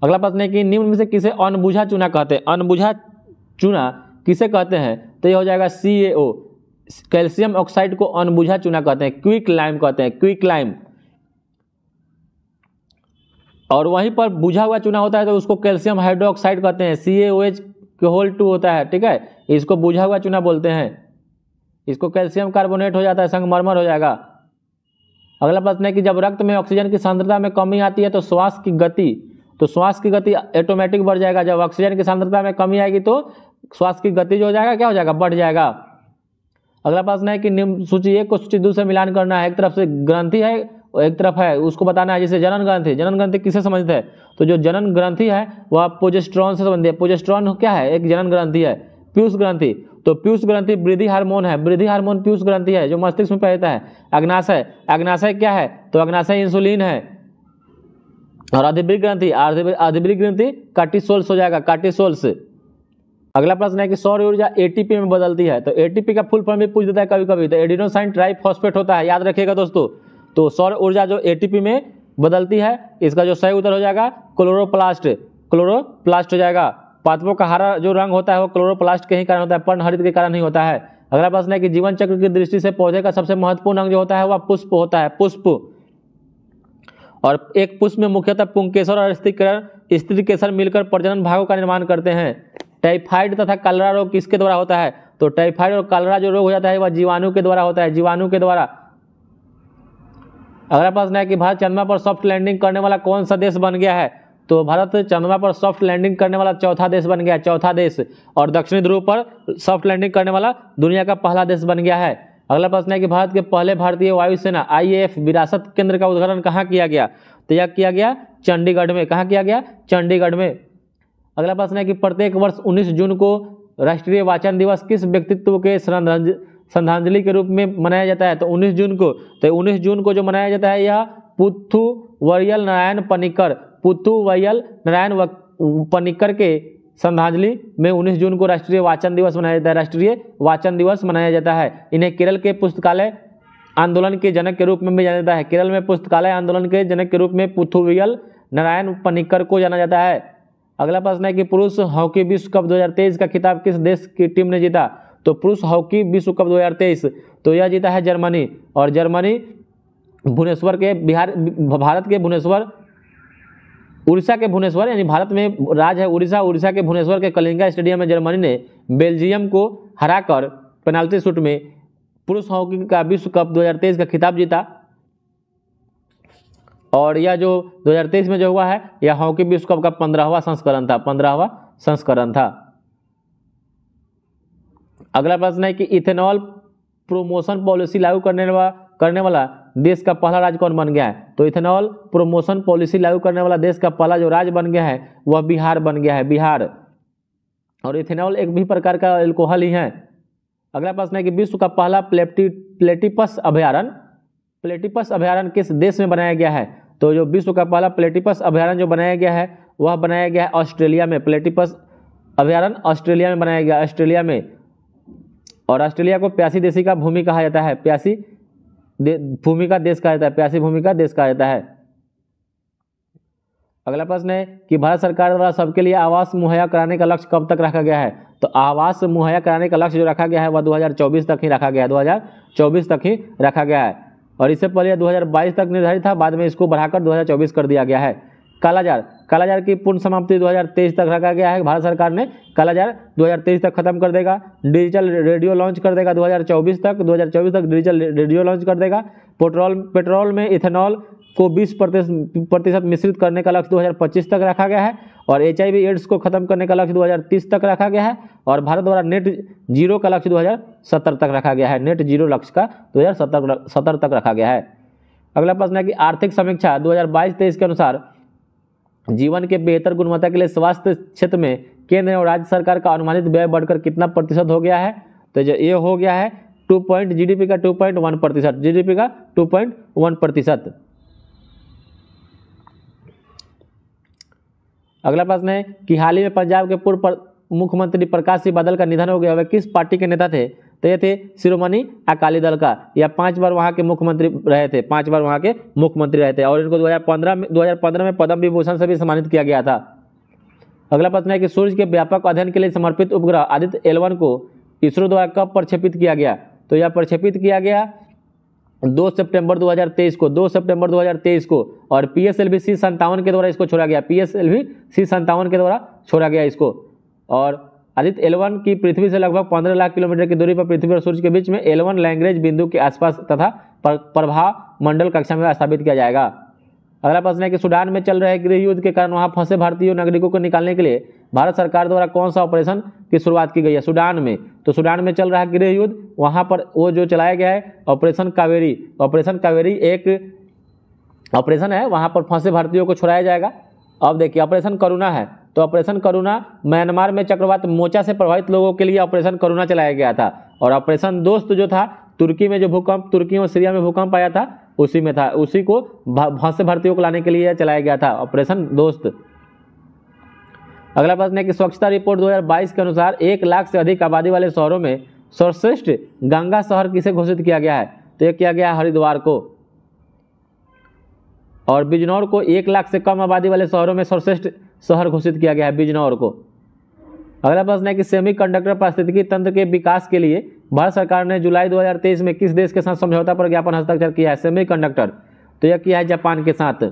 अगला प्रश्न है कि निम्न में से किसे अनबुझा चूना कहते हैं अनबुझा चूना किसे कहते हैं तो यह हो जाएगा सी कैल्शियम ऑक्साइड को अनबुझा चूना कहते हैं क्विक लाइम कहते हैं क्विक लाइम और वहीं पर बुझा हुआ चूना होता है तो उसको कैल्शियम हाइड्रोक्साइड कहते हैं C A O H whole two होता है ठीक है इसको बुझा हुआ चूना बोलते हैं इसको कैल्शियम कार्बोनेट हो जाता है संगमरमर हो जाएगा अगला प्रश्न है कि जब रक्त में ऑक्सीजन की सांद्रता में कमी आती है तो श्वास की गति तो श्वास की गति ऑटोमेटिक बढ़ जाएगा जब ऑक्सीजन की सांद्रता में कमी आएगी तो श्वास की गति जो हो जाएगा क्या हो जाएगा बढ़ जाएगा अगला प्रश्न है कि निम्न सूची एक को सूची दूसरे से मिलान करना है एक तरफ से ग्रंथि है और एक तरफ है उसको बताना है जैसे जनन ग्रंथि जनन ग्रंथि किसे समझते हैं तो जो जनन ग्रंथि है वह पोजेस्ट्रॉन से संबंधित है पोजेस्ट्रॉन क्या है एक जनन ग्रंथि है पीयूष ग्रंथि तो पीयूष ग्रंथि वृद्धि हार्मोन है वृद्धि हार्मोन पीयूष ग्रंथि है जो मस्तिष्क में पैदा है अग्नाशय अग्नाशय क्या है तो अग्नाशय इंसुलिन है और अधिवृक ग्रंथि अधिवृक ग्रंथि कार्टिसोल्स हो जाएगा कार्टिसोल्स अगला प्रश्न है कि सौर ऊर्जा एटीपी में बदलती है तो एटीपी का फुल फॉर्म भी पूछ देता है कभी कभी तो एडिनोसाइन ट्राइफॉस्फेट होता है याद रखिएगा दोस्तों तो सौर ऊर्जा जो एटीपी में बदलती है इसका जो सही उत्तर हो जाएगा क्लोरोप्लास्ट क्लोरोप्लास्ट हो जाएगा पादपों का हरा जो रंग होता है वो क्लोरोप्लास्ट के ही कारण होता है पर्णहरित के कारण ही होता है अगला प्रश्न है कि जीवन चक्र की दृष्टि से पौधे का सबसे महत्वपूर्ण अंग जो होता है वह पुष्प होता है पुष्प और एक पुष्प में मुख्यतः पुंकेसर और स्त्रीकरण केसर मिलकर प्रजनन भागों का निर्माण करते हैं टाइफाइड तथा कलरा रोग किसके द्वारा होता है तो टाइफाइड और कलरा जो रोग हो जाता है वह जीवाणु के द्वारा होता है जीवाणु के द्वारा अगला प्रश्न है कि भारत चंद्रमा पर सॉफ्ट लैंडिंग करने वाला कौन सा देश बन गया है तो भारत चंद्रमा पर सॉफ्ट लैंडिंग करने वाला चौथा देश बन गया है चौथा देश और दक्षिणी ध्रुव पर सॉफ्ट लैंडिंग करने वाला दुनिया का पहला देश बन गया है अगला प्रश्न है कि भारत के पहले भारतीय वायुसेना आईएएफ विरासत केंद्र का उद्घाटन कहाँ किया गया तो यह किया गया चंडीगढ़ में कहाँ किया गया चंडीगढ़ में अगला प्रश्न है कि प्रत्येक वर्ष उन्नीस जून को राष्ट्रीय वाचन दिवस किस व्यक्तित्व के श्रद्धांजलि के रूप में मनाया जाता है तो 19 जून को तो 19 जून को जो मनाया जाता है यह पुथु वरियल नारायण पनिकर पुथु वरियल नारायण पनिकर के श्रद्धांजलि में 19 जून को राष्ट्रीय वाचन दिवस मनाया जाता है राष्ट्रीय वाचन दिवस मनाया जाता है इन्हें केरल के पुस्तकालय आंदोलन के जनक के रूप में भी जाना जाता है केरल में पुस्तकालय आंदोलन के जनक के रूप में पुथुवियल नारायण पनिकर को जाना जाता है अगला प्रश्न है कि पुरुष हॉकी विश्व कप 2023 का खिताब किस देश की टीम ने जीता तो पुरुष हॉकी विश्व कप दो तो यह जीता है जर्मनी और जर्मनी भुवनेश्वर के बिहार भारत के भुवनेश्वर उड़ीसा के भुवनेश्वर यानी भारत में राज है उड़ीसा उड़ीसा के भुवनेश्वर के कलिंगा स्टेडियम में जर्मनी ने बेल्जियम को हराकर पेनाल्टी शूट में पुरुष हॉकी का विश्व कप 2023 का खिताब जीता और यह जो 2023 में जो हुआ है यह हॉकी विश्व कप का पंद्रहवा संस्करण था पंद्रहवा संस्करण था अगला प्रश्न है कि इथेनॉल प्रोमोशन पॉलिसी लागू करने वा, करने वाला देश का पहला राज्य कौन बन गया है तो इथेनॉल प्रोमोशन पॉलिसी लागू करने वाला देश का पहला जो राज्य बन गया है वह बिहार बन गया है बिहार और इथेनॉल एक भी प्रकार का एल्कोहल ही है अगला प्रश्न है कि विश्व का पहला प्लेटी प्लेटिपस अभ्यारण प्लेटिपस अभ्यारण किस देश में बनाया गया है तो जो विश्व का पहला प्लेटिपस अभ्यारण जो बनाया गया है वह बनाया गया है ऑस्ट्रेलिया में प्लेटिपस अभ्यारण ऑस्ट्रेलिया में बनाया गया ऑस्ट्रेलिया में और ऑस्ट्रेलिया को प्यासी देशी का भूमि कहा जाता है प्यासी भूमि का देश कहा जाता है प्यासी भूमि का देश कहा जाता है अगला प्रश्न है कि भारत सरकार द्वारा सबके लिए आवास मुहैया कराने का लक्ष्य कब तक रखा गया है तो आवास मुहैया कराने का लक्ष्य जो रखा गया है वह 2024 तक ही रखा गया है 2024 तक ही रखा गया है और इससे पहले 2022 तक निर्धारित था बाद में इसको बढ़ाकर 2024 कर दिया गया है कालाजार कालाजार की पूर्ण समाप्ति 2023 तक रखा गया है भारत सरकार ने कालाजार 2023 तक खत्म कर देगा डिजिटल रेडियो लॉन्च कर देगा 2024 तक 2024 तक डिजिटल रेडियो लॉन्च कर देगा पेट्रोल पेट्रोल में इथेनॉल को 20 प्रतिशत मिश्रित करने का लक्ष्य 2025 तक रखा गया है और एच एड्स को खत्म करने का लक्ष्य 2030 तक रखा गया है और भारत द्वारा नेट जीरो का लक्ष्य 2070 तक रखा गया है नेट जीरो लक्ष्य का 2070 तक रखा गया है अगला प्रश्न है कि आर्थिक समीक्षा 2022-23 के अनुसार जीवन के बेहतर गुणवत्ता के लिए स्वास्थ्य क्षेत्र में केंद्र और राज्य सरकार का अनुमानित व्यय बढ़कर कितना प्रतिशत हो गया है तो ये हो गया है टू पॉइंट जी का टू पॉइंट वन प्रतिशत जी का टू पॉइंट वन प्रतिशत अगला प्रश्न है कि हाल ही में पंजाब के पूर्व मुख्यमंत्री प्रकाश सिंह बादल का निधन हो गया वह किस पार्टी के नेता थे तो ये थे शिरोमणि अकाली दल का या पांच बार वहाँ के मुख्यमंत्री रहे थे पांच बार वहाँ के मुख्यमंत्री रहे थे और इनको 2015 में 2015 में पद्म विभूषण से भी सम्मानित किया गया था अगला प्रश्न है कि सूर्य के व्यापक अध्ययन के लिए समर्पित उपग्रह आदित्य एलवन को इसरो द्वारा कब प्रक्षेपित किया गया तो यह प्रक्षेपित किया गया दो सितंबर 2023 को दो सितंबर 2023 को और पी एस एल सी संतावन के द्वारा इसको छोड़ा गया पी एस एल सी संतावन के द्वारा छोड़ा गया इसको और आदित्य एलवन की पृथ्वी से लगभग पंद्रह लाख किलोमीटर की दूरी पर पृथ्वी और सूर्य के बीच में एलवन लैंग्रेज बिंदु के आसपास तथा प्रभाव मंडल कक्षा में स्थापित किया जाएगा अगला प्रश्न है कि सूडान में चल रहे गृह युद्ध के कारण वहां फंसे भारतीय नागरिकों को निकालने के लिए भारत सरकार द्वारा कौन सा ऑपरेशन की शुरुआत की गई है सूडान में तो सूडान में चल रहा गृह युद्ध वहाँ पर वो जो चलाया गया है ऑपरेशन कावेरी ऑपरेशन कावेरी एक ऑपरेशन है वहाँ पर फंसे भारतीयों को छुड़ाया जाएगा अब देखिए ऑपरेशन करुणा है तो ऑपरेशन करुणा म्यांमार में चक्रवात मोचा से प्रभावित लोगों के लिए ऑपरेशन करुणा चलाया गया था और ऑपरेशन दोस्त जो था तुर्की में जो भूकंप तुर्की और सीरिया में भूकंप आया था उसी में था उसी को भाष्य भारतीयों को लाने के लिए चलाया गया था ऑपरेशन दोस्त अगला प्रश्न है कि स्वच्छता रिपोर्ट 2022 के अनुसार एक लाख से अधिक आबादी वाले शहरों में सर्वश्रेष्ठ गंगा शहर किसे घोषित किया गया है तो यह किया गया हरिद्वार को और बिजनौर को एक लाख से कम आबादी वाले शहरों में सर्वश्रेष्ठ शहर घोषित किया गया है बिजनौर को अगला प्रश्न है कि सेमी कंडक्टर पारिस्थितिकी तंत्र के विकास के लिए भारत सरकार ने जुलाई 2023 में किस देश के साथ समझौता पर ज्ञापन हस्ताक्षर किया है सेमी कंडक्टर तो यह किया है जापान के साथ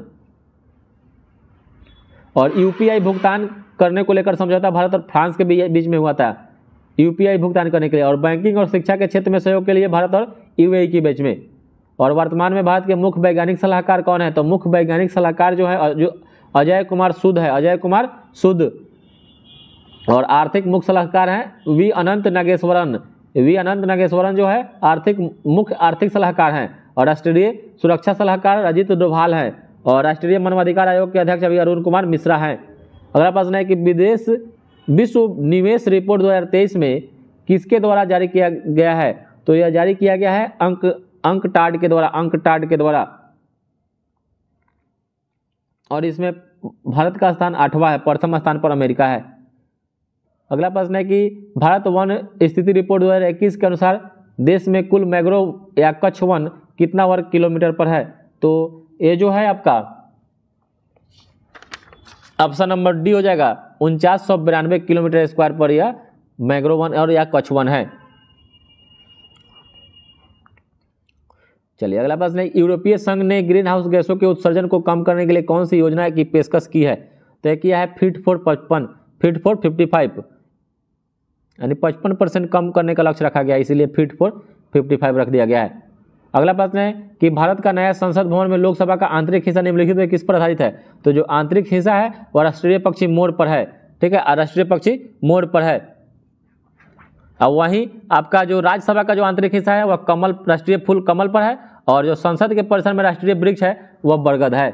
और यूपीआई भुगतान करने को लेकर समझौता भारत और फ्रांस के बीच में हुआ था यूपीआई भुगतान करने के लिए और बैंकिंग और शिक्षा के क्षेत्र में सहयोग के लिए भारत और यू e के बीच में और वर्तमान में भारत के मुख्य वैज्ञानिक सलाहकार कौन है तो मुख्य वैज्ञानिक सलाहकार जो है जो अजय कुमार सुद है अजय कुमार सुद और आर्थिक मुख्य सलाहकार हैं वी अनंत नागेश्वरन वी अनंत नागेश्वरन जो है आर्थिक मुख्य आर्थिक सलाहकार हैं और राष्ट्रीय सुरक्षा सलाहकार अजित डोभाल हैं और राष्ट्रीय मानवाधिकार आयोग के अध्यक्ष अभी अरुण कुमार मिश्रा हैं अगला प्रश्न है कि विदेश विश्व निवेश रिपोर्ट 2023 में किसके द्वारा जारी किया गया है तो यह जारी किया गया है अंक अंक टाड के द्वारा अंक टाड के द्वारा और इसमें भारत का स्थान आठवां है प्रथम स्थान पर अमेरिका है अगला प्रश्न है कि भारत वन स्थिति रिपोर्ट 2021 के अनुसार देश में कुल मैग्रो या कच्छ वन कितना वर्ग किलोमीटर पर है तो ये जो है आपका ऑप्शन नंबर डी हो जाएगा उनचास किलोमीटर स्क्वायर पर यह मैग्रो वन और या कच्छ वन है चलिए अगला प्रश्न है यूरोपीय संघ ने ग्रीन हाउस गैसों के उत्सर्जन को कम करने के लिए कौन सी योजना की पेशकश की है तो किया है फिट फॉर पचपन फिट फॉर फिफ्टी फाइव यानी पचपन परसेंट कम करने का लक्ष्य रखा गया इसीलिए फिट फॉर फिफ्टी फाइव रख दिया गया है अगला प्रश्न है कि भारत का नया संसद भवन में लोकसभा का आंतरिक हिस्सा निम्नलिखित में किस पर आधारित है तो जो आंतरिक हिस्सा है वह राष्ट्रीय पक्षी मोड़ पर है ठीक है राष्ट्रीय पक्षी मोड़ पर है और वहीं आपका जो राज्यसभा का जो आंतरिक हिस्सा है वह कमल राष्ट्रीय फूल कमल पर है और जो संसद के परिसर में राष्ट्रीय वृक्ष है वह बरगद है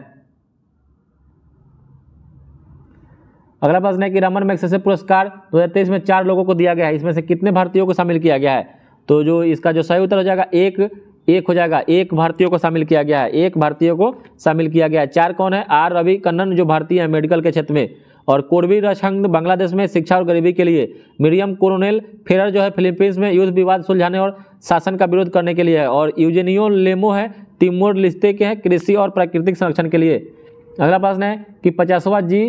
अगला प्रश्न है कि रमन मैक्सेसे पुरस्कार 2023 में चार लोगों को दिया गया है इसमें से कितने भारतीयों को शामिल किया गया है तो जो इसका जो सही उत्तर हो जाएगा एक एक हो जाएगा एक भारतीयों को शामिल किया गया है एक भारतीयों को शामिल किया गया है चार कौन है आर रवि कन्नन जो भारतीय है मेडिकल के क्षेत्र में और कोरबी रक्षांग बांग्लादेश में शिक्षा और गरीबी के लिए मीडियम कोरोनेल फेरर जो है फिलीपींस में युद्ध विवाद सुलझाने और शासन का विरोध करने के लिए है और यूजेनियो लेमो है तिमोर लिस्ते के हैं कृषि और प्राकृतिक संरक्षण के लिए अगला प्रश्न है कि पचासवा जी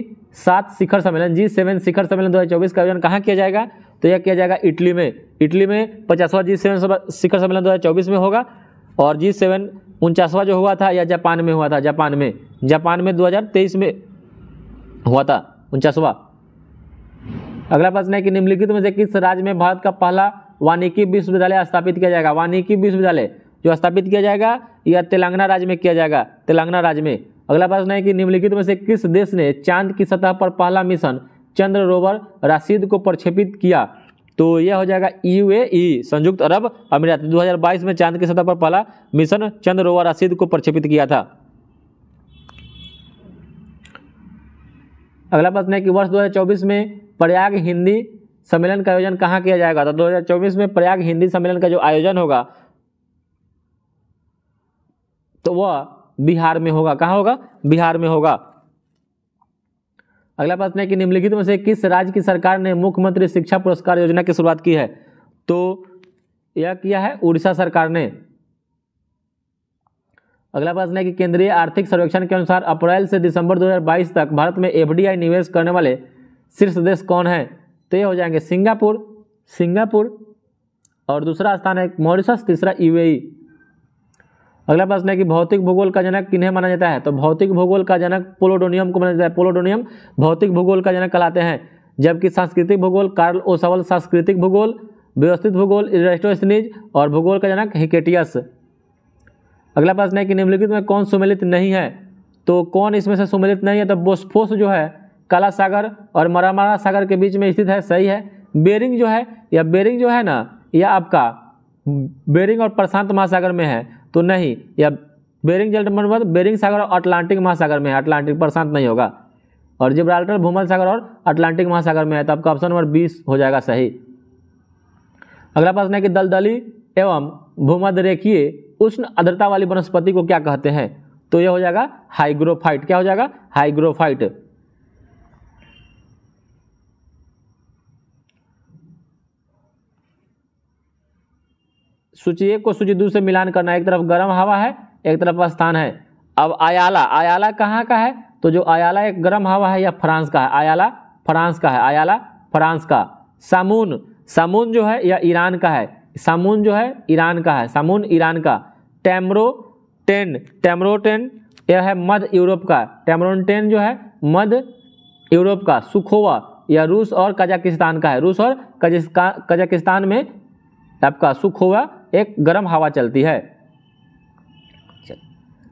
सात शिखर सम्मेलन जी सेवन शिखर सम्मेलन 2024 का आयोजन कहाँ किया जाएगा तो यह किया जाएगा इटली में इटली में पचासवा जी सेवन शिखर सम्मेलन 2024 में होगा और जी सेवन उनचासवा जो हुआ था या जापान में हुआ था जापान में जापान में 2023 में हुआ था उनचासवा अगला प्रश्न है कि निम्नलिखित में से किस राज्य में भारत का पहला वानिकी विश्वविद्यालय स्थापित किया जाएगा वानिकी विश्वविद्यालय जो स्थापित किया जाएगा यह तेलंगाना राज्य में किया जाएगा तेलंगाना राज्य में अगला प्रश्न है कि निम्नलिखित में से किस देश ने चांद की सतह पर पहला मिशन चंद्र रोवर राशिद को प्रक्षेपित किया तो यह हो जाएगा यू ए संयुक्त अरब अमीरात 2022 में चांद की सतह पर पहला मिशन चंद्र रोवर राशिद को प्रक्षेपित किया था अगला प्रश्न है कि वर्ष 2024 में प्रयाग हिंदी सम्मेलन का आयोजन कहाँ किया जाएगा तो 2024 में प्रयाग हिंदी सम्मेलन का जो आयोजन होगा तो वह बिहार में होगा कहाँ होगा बिहार में होगा अगला प्रश्न है कि निम्नलिखित में से किस राज्य की सरकार ने मुख्यमंत्री शिक्षा पुरस्कार योजना की शुरुआत की है तो यह किया है उड़ीसा सरकार ने अगला प्रश्न है कि केंद्रीय आर्थिक सर्वेक्षण के अनुसार अप्रैल से दिसंबर 2022 तक भारत में एफ निवेश करने वाले शीर्ष देश कौन है तो ये हो जाएंगे सिंगापुर सिंगापुर और दूसरा स्थान है मॉरिशस तीसरा यूएई अगला प्रश्न है कि भौतिक भूगोल का जनक किन्हें माना जाता है तो भौतिक भूगोल का जनक पोलोडोनियम को माना जाता है पोलोडोनियम भौतिक भूगोल का जनक कहलाते हैं जबकि सांस्कृतिक भूगोल कार्ल ओसवल सांस्कृतिक भूगोल व्यवस्थित भूगोल इरेस्टोस्नीज और भूगोल का जनक हिकेटियस अगला प्रश्न है कि निम्नलिखित में कौन सुमिलित नहीं है तो कौन इसमें से सुमिलित नहीं है तो बोस्फोस जो है काला सागर और मरामारा सागर के बीच में स्थित है सही है बेरिंग जो है या बेरिंग जो है ना यह आपका बेरिंग और प्रशांत महासागर में है तो नहीं या बेरिंग जल मतलब बेरिंग सागर और अटलांटिक महासागर में है अटलांटिक प्रशांत नहीं होगा और जिब्राल्टर भूमल सागर और अटलांटिक महासागर में है तो आपका ऑप्शन नंबर बीस हो जाएगा सही अगला प्रश्न है कि दलदली एवं भूमध्यरेखीय उष्ण आद्रता वाली वनस्पति को क्या कहते हैं तो यह हो जाएगा हाइग्रोफाइट क्या हो जाएगा हाइग्रोफाइट सूची एक को सूची दू से मिलान करना एक तरफ गर्म हवा है एक तरफ स्थान है अब आयाला आयाला कहाँ का है तो जो आयाला एक गर्म हवा है या फ्रांस का है आयाला फ्रांस का है आयाला फ्रांस का सामून सामून जो है यह ईरान का है सामून जो है ईरान का है सामून ईरान का टैमरो टेन टैमरो टेन यह है मध्य यूरोप का टैमरोन टेन जो है मध्य यूरोप का सुखोवा यह रूस और कजाकिस्तान का है रूस और कजाकिस्तान में आपका सुखोवा एक गर्म हवा चलती है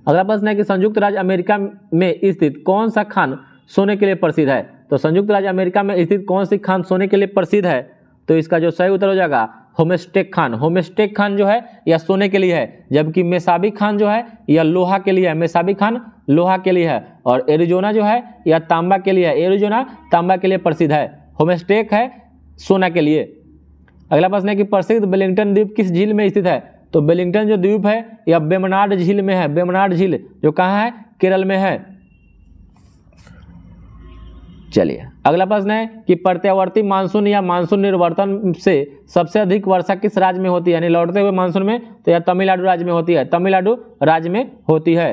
अगला प्रश्न है कि संयुक्त राज्य अमेरिका में स्थित कौन सा खान सोने के लिए प्रसिद्ध है तो संयुक्त राज्य अमेरिका में स्थित कौन सी खान सोने के लिए प्रसिद्ध है तो इसका जो सही उत्तर हो जाएगा होमेस्टेक खान होमेस्टेक खान जो है यह सोने के लिए है जबकि मेसाबिक खान जो है यह लोहा के लिए है मेसाबिक खान लोहा के लिए है और एरिजोना जो है यह तांबा के लिए है एरिजोना तांबा के लिए प्रसिद्ध है होमेस्टेक है सोना के लिए अगला प्रश्न है कि प्रसिद्ध बेलिंगटन द्वीप किस झील में स्थित है तो बेलिंगटन जो द्वीप है यह बेमनाड झील में है बेमनाड झील जो कहाँ है केरल में है चलिए अगला प्रश्न है कि प्रत्यावर्ती मानसून या मानसून निर्वर्तन से सबसे अधिक वर्षा किस राज्य में होती है यानी लौटते हुए मानसून में तो यह तमिलनाडु राज्य में होती है तमिलनाडु राज्य में होती है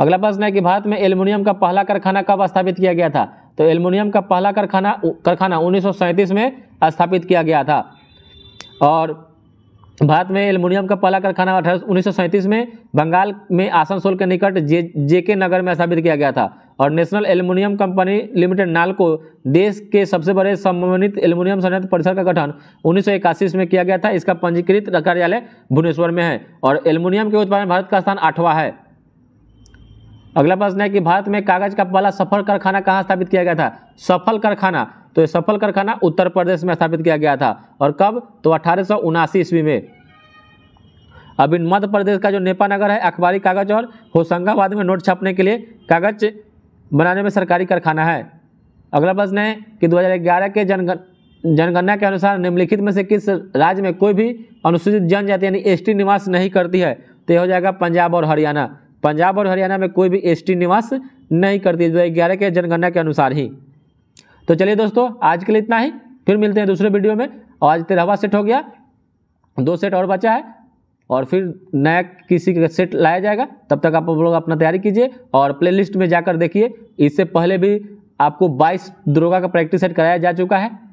अगला प्रश्न है कि भारत में एल्युमिनियम का पहला कारखाना कब स्थापित किया गया था तो एल्युमिनियम का पहला कारखाना कारखाना उन्नीस में स्थापित किया गया था और भारत में एल्युमिनियम का पहला कारखाना अठारह उन्नीस में बंगाल में आसनसोल के निकट जे जेके नगर में स्थापित किया गया था और नेशनल एल्युमिनियम कंपनी लिमिटेड नाल को देश के सबसे बड़े सम्मानित एल्युमिनियम संयंत्र परिसर का गठन उन्नीस में किया गया था इसका पंजीकृत कार्यालय भुवनेश्वर में है और एल्युमिनियम के उत्पादन भारत का स्थान आठवां है अगला प्रश्न है कि भारत में कागज का पहला सफल कारखाना कहाँ स्थापित किया गया था सफल कारखाना तो ये सफल कारखाना उत्तर प्रदेश में स्थापित किया गया था और कब तो अठारह ईस्वी में अब इन मध्य प्रदेश का जो नेपानगर है अखबारी कागज और होशंगाबाद में नोट छापने के लिए कागज बनाने में सरकारी कारखाना है अगला प्रश्न है कि 2011 के जनगण जनगणना के अनुसार निम्नलिखित में से किस राज्य में कोई भी अनुसूचित जनजाति यानी एसटी निवास नहीं करती है तो यह हो जाएगा पंजाब और हरियाणा पंजाब और हरियाणा में कोई भी टी निवास नहीं करती दो ग्यारह के जनगणना के अनुसार ही तो चलिए दोस्तों आज के लिए इतना ही फिर मिलते हैं दूसरे वीडियो में और आज तेरहवा सेट हो गया दो सेट और बचा है और फिर नया किसी का सेट लाया जाएगा तब तक आप लोग अपना तैयारी कीजिए और प्लेलिस्ट में जाकर देखिए इससे पहले भी आपको 22 द्रोगा का प्रैक्टिस सेट कराया जा चुका है